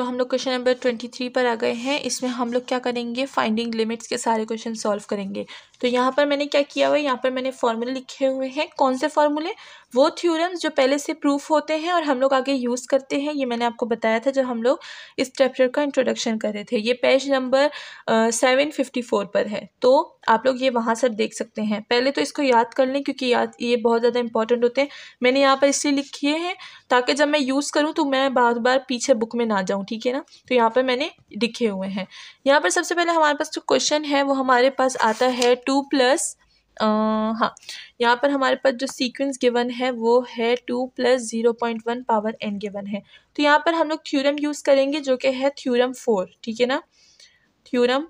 तो हम लोग क्वेश्चन नंबर ट्वेंटी थ्री पर आ गए हैं इसमें हम लोग क्या करेंगे फाइंडिंग लिमिट्स के सारे क्वेश्चन सॉल्व करेंगे तो यहाँ पर मैंने क्या किया हुआ है यहाँ पर मैंने फॉर्मूले लिखे हुए हैं कौन से फॉर्मूले वो थ्योरम्स जो पहले से प्रूफ होते हैं और हम लोग आगे यूज़ करते हैं ये मैंने आपको बताया था जब हम लोग इस चैप्टर का इंट्रोडक्शन कर रहे थे ये page number seven fifty four पर है तो आप लोग ये वहाँ सब देख सकते हैं पहले तो इसको याद कर लें क्योंकि याद ये बहुत ज़्यादा इंपॉर्टेंट होते हैं मैंने यहाँ पर इसलिए लिखे हैं ताकि जब मैं यूज़ करूँ तो मैं बार बार पीछे बुक में ना जाऊँ ठीक है ना तो यहाँ पर मैंने लिखे हुए हैं यहाँ पर सबसे पहले हमारे पास जो क्वेश्चन है वो हमारे पास आता है टू प्लस हाँ यहाँ पर हमारे पास जो सीक्वेंस गिवन है वो है two plus zero point one power n given है तो यहाँ पर हम लोग थ्योरम यूज़ करेंगे जो कि है थ्योरम फोर ठीक है ना थ्योरम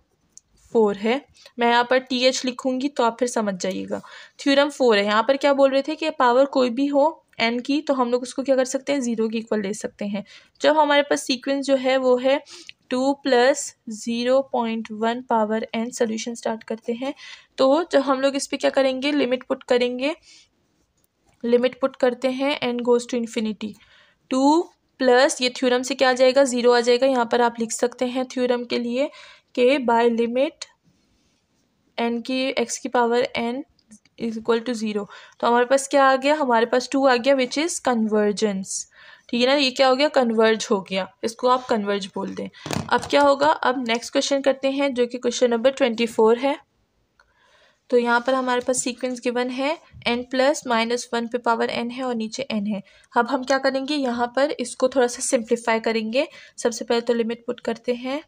फोर है मैं यहाँ पर टी एच लिखूँगी तो आप फिर समझ जाइएगा थ्योरम फोर है यहाँ पर क्या बोल रहे थे कि पावर कोई भी हो एन की तो हम लोग उसको क्या कर सकते हैं ज़ीरो की इक्वल ले सकते हैं जब हमारे पास सीक्वेंस जो है वो है two plus zero point one power n solution start करते हैं तो जब हम लोग इस पर क्या करेंगे लिमिट पुट करेंगे लिमिट पुट करते हैं n goes to infinity two plus ये थ्योरम से क्या आ जाएगा ज़ीरो आ जाएगा यहाँ पर आप लिख सकते हैं थ्योरम के लिए के बाय लिमिट एन की एक्स की power n is equal to zero तो हमारे पास क्या आ गया हमारे पास टू आ गया विच इज़ कन्वर्जेंस ठीक है ना ये क्या हो गया कन्वर्ज हो गया इसको आप कन्वर्ज बोल दें अब क्या होगा अब नेक्स्ट क्वेश्चन करते हैं जो कि क्वेश्चन नंबर ट्वेंटी फोर है तो यहाँ पर हमारे पास सीक्वेंस गिवन है एन प्लस माइनस वन पे पावर एन है और नीचे एन है अब हम क्या करेंगे यहाँ पर इसको थोड़ा सा सिंप्लीफाई करेंगे सबसे पहले तो लिमिट पुट करते हैं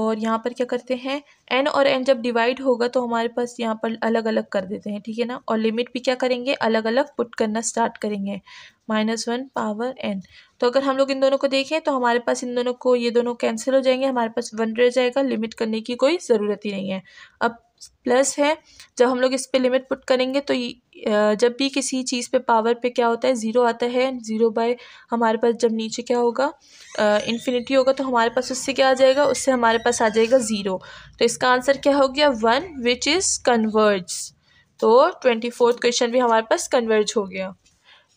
और यहाँ पर क्या करते हैं एन और एन जब डिवाइड होगा तो हमारे पास यहाँ पर अलग अलग कर देते हैं ठीक है ना और लिमिट भी क्या करेंगे अलग अलग पुट करना स्टार्ट करेंगे माइनस वन पावर एन तो अगर हम लोग इन दोनों को देखें तो हमारे पास इन दोनों को ये दोनों कैंसिल हो जाएंगे हमारे पास वन रह जाएगा लिमिट करने की कोई ज़रूरत ही नहीं है अब प्लस है जब हम लोग इस पर लिमिट पुट करेंगे तो जब भी किसी चीज़ पे पावर पे क्या होता है ज़ीरो आता है ज़ीरो बाय हमारे पास जब नीचे क्या होगा इन्फिनिटी होगा तो हमारे पास उससे क्या आ जाएगा उससे हमारे पास आ जाएगा ज़ीरो तो इसका आंसर क्या हो गया वन विच इज़ कन्वर्ज तो ट्वेंटी फोर्थ क्वेश्चन भी हमारे पास कन्वर्ज हो गया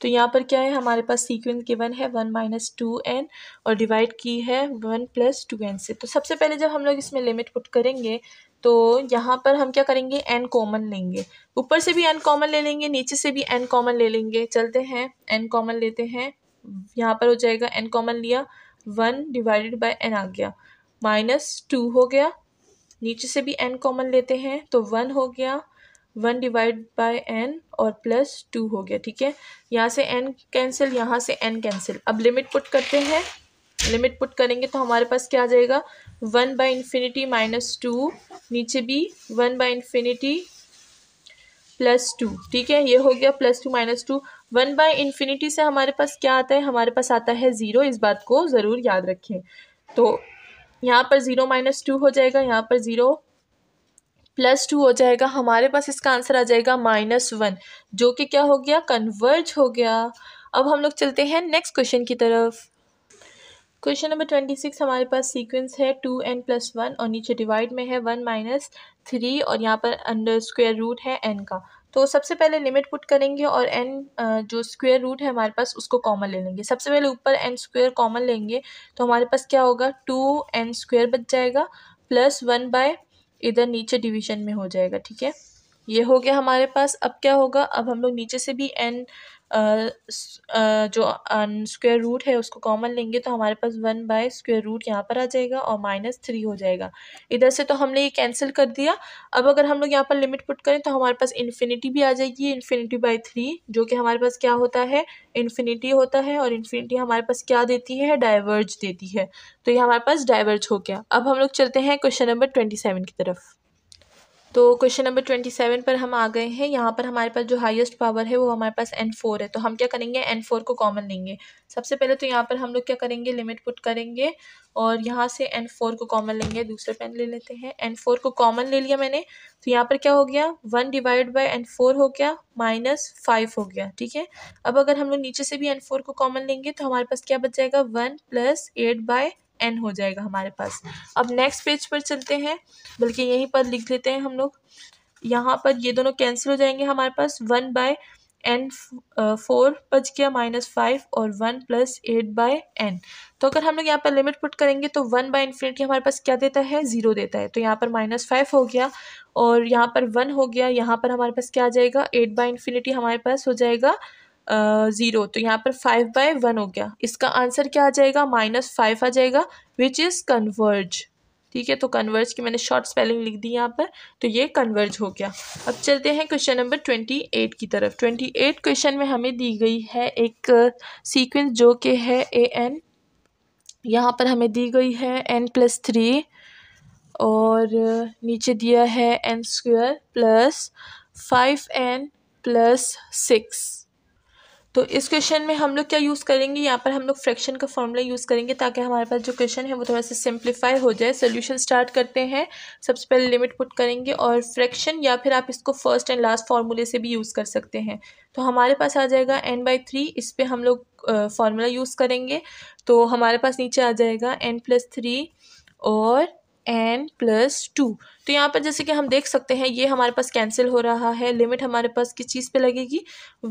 तो यहाँ पर क्या है हमारे पास सीक्वेंस गिवन है वन माइनस टू एन और डिवाइड की है वन प्लस टू एन से तो सबसे पहले जब हम लोग इसमें लिमिट पुट करेंगे तो यहाँ पर हम क्या करेंगे एन कॉमन लेंगे ऊपर से भी एन कॉमन ले लेंगे नीचे से भी एन कॉमन ले लेंगे चलते हैं एन कॉमन लेते हैं यहाँ पर हो जाएगा एन कॉमन लिया वन डिवाइडेड बाई एन आ गया माइनस टू हो गया नीचे से भी एन कॉमन लेते हैं तो वन हो गया वन डिवाइड बाय एन और प्लस टू हो गया ठीक है यहाँ से एन कैंसिल यहाँ से एन कैंसिल अब लिमिट पुट करते हैं लिमिट पुट करेंगे तो हमारे पास क्या आ जाएगा one by infinity minus two नीचे भी one by infinity plus two ठीक है ये हो गया plus two minus two one by infinity से हमारे पास क्या आता है हमारे पास आता है ज़ीरो इस बात को ज़रूर याद रखें तो यहाँ पर ज़ीरो माइनस टू हो जाएगा यहाँ पर ज़ीरो प्लस टू हो जाएगा हमारे पास इसका आंसर आ जाएगा माइनस वन जो कि क्या हो गया कन्वर्ज हो गया अब हम लोग चलते हैं नेक्स्ट क्वेश्चन की तरफ क्वेश्चन नंबर ट्वेंटी सिक्स हमारे पास सीक्वेंस है टू एन प्लस वन और नीचे डिवाइड में है वन माइनस थ्री और यहाँ पर अंडर स्क्वेयर रूट है एन का तो सबसे पहले लिमिट पुट करेंगे और एन जो स्क्वेयर रूट है हमारे पास उसको कॉमन ले लेंगे सबसे पहले ऊपर एन स्क्वेयर कॉमन लेंगे तो हमारे पास क्या होगा टू एन स्क्वेयर बच जाएगा प्लस वन बाय इधर नीचे डिवीजन में हो जाएगा ठीक है ये हो गया हमारे पास अब क्या होगा अब हम लोग नीचे से भी एन जो स्क्वायर रूट है उसको कॉमन लेंगे तो हमारे पास वन बाय स्क्वेयर रूट यहाँ पर आ जाएगा और माइनस थ्री हो जाएगा इधर से तो हमने ये कैंसिल कर दिया अब अगर हम लोग यहाँ पर लिमिट पुट करें तो हमारे पास इन्फिनिटी भी आ जाएगी इन्फिनिटी बाई थ्री जो कि हमारे पास क्या होता है इन्फिनिटी होता है और इन्फिनिटी हमारे पास क्या देती है डाइवर्ज देती है तो ये हमारे पास डाइवर्ज हो गया अब हम लोग चलते हैं क्वेश्चन नंबर ट्वेंटी सेवन की तरफ तो क्वेश्चन नंबर ट्वेंटी सेवन पर हम आ गए हैं यहाँ पर हमारे पास जो हाईएस्ट पावर है वो हमारे पास एन फोर है तो हम क्या करेंगे एन फोर को कॉमन लेंगे सबसे पहले तो यहाँ पर हम लोग क्या करेंगे लिमिट पुट करेंगे और यहाँ से एन फोर को कॉमन लेंगे दूसरे पेन ले लेते हैं एन फोर को कॉमन ले लिया मैंने तो यहाँ पर क्या हो गया one divide by n four हो गया माइनस फाइव हो गया ठीक है अब अगर हम लोग नीचे से भी एन फोर को कॉमन लेंगे तो हमारे पास क्या बच जाएगा one plus eight by n हो जाएगा हमारे पास अब नेक्स्ट पेज पर चलते हैं बल्कि यहीं पर लिख लेते हैं हम लोग यहाँ पर ये दोनों कैंसिल हो जाएंगे हमारे पास वन बाय एन फोर बच गया माइनस फाइव और one plus eight by n तो अगर हम लोग यहाँ पर लिमिट पुट करेंगे तो वन बाय इन्फिनिटी हमारे पास क्या देता है ज़ीरो देता है तो यहाँ पर माइनस फाइव हो गया और यहाँ पर वन हो गया यहाँ पर हमारे पास क्या आ जाएगा एट बाय इन्फिनिटी हमारे पास हो जाएगा ज़ीरो तो यहाँ पर फाइव बाय वन हो गया इसका आंसर क्या आ जाएगा माइनस फाइव आ जाएगा विच इज़ कन्वर्ज ठीक है तो कन्वर्ज की मैंने शॉर्ट स्पेलिंग लिख दी यहाँ पर तो ये कन्वर्ज हो गया अब चलते हैं क्वेश्चन नंबर ट्वेंटी एट की तरफ ट्वेंटी एट क्वेश्चन में हमें दी गई है एक सीक्वेंस जो कि है ए एन यहाँ पर हमें दी गई है एन प्लस थ्री और नीचे दिया है n square plus five n plus six तो इस क्वेश्चन में हम लोग क्या यूज़ करेंगे यहाँ पर हम लोग फ्रैक्शन का फॉर्मूला यूज़ करेंगे ताकि हमारे पास जो क्वेश्चन है वो थोड़ा सा सिंप्लीफाई हो जाए सोल्यूशन स्टार्ट करते हैं सबसे पहले लिमिट पुट करेंगे और फ्रैक्शन या फिर आप इसको फर्स्ट एंड लास्ट फार्मूले से भी यूज़ कर सकते हैं तो हमारे पास आ जाएगा एन बाई थ्री इस पर हम लोग फार्मूला यूज़ करेंगे तो हमारे पास नीचे आ जाएगा एन प्लस थ्री और एन प्लस टू तो यहाँ पर जैसे कि हम देख सकते हैं ये हमारे पास कैंसिल हो रहा है लिमिट हमारे पास किस चीज़ पे लगेगी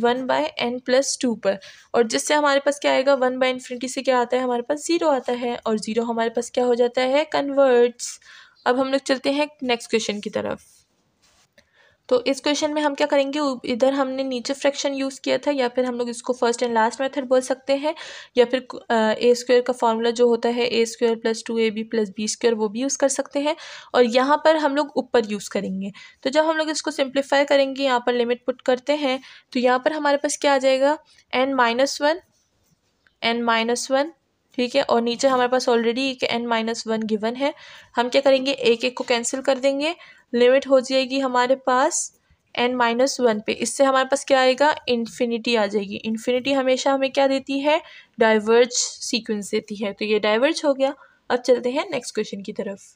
one by n plus two पर और जिससे हमारे पास क्या आएगा वन बाय इन्फिनिटी से क्या आता है हमारे पास ज़ीरो आता है और ज़ीरो हमारे पास क्या हो जाता है कन्वर्ट्स अब हम लोग चलते हैं नेक्स्ट क्वेश्चन की तरफ तो इस क्वेश्चन में हम क्या करेंगे इधर हमने नीचे फ्रैक्शन यूज़ किया था या फिर हम लोग इसको फर्स्ट एंड लास्ट मेथड बोल सकते हैं या फिर ए स्क्वायर का फॉर्मूला जो होता है a square plus two a b plus b square वो भी यूज़ कर सकते हैं और यहाँ पर हम लोग ऊपर यूज़ करेंगे तो जब हम लोग इसको सिंप्लीफाई करेंगे यहाँ पर लिमिट पुट करते हैं तो यहाँ पर हमारे पास क्या आ जाएगा n minus one n minus one ठीक है और नीचे हमारे पास ऑलरेडी एक एन माइनस वन गिवन है हम क्या करेंगे एक एक को कैंसिल कर देंगे लिमिट हो जाएगी हमारे पास एन माइनस वन पे इससे हमारे पास क्या आएगा इन्फिनिटी आ जाएगी इन्फिनिटी हमेशा हमें क्या देती है डाइवर्ज सीक्वेंस देती है तो ये डाइवर्ज हो गया अब चलते हैं नेक्स्ट क्वेश्चन की तरफ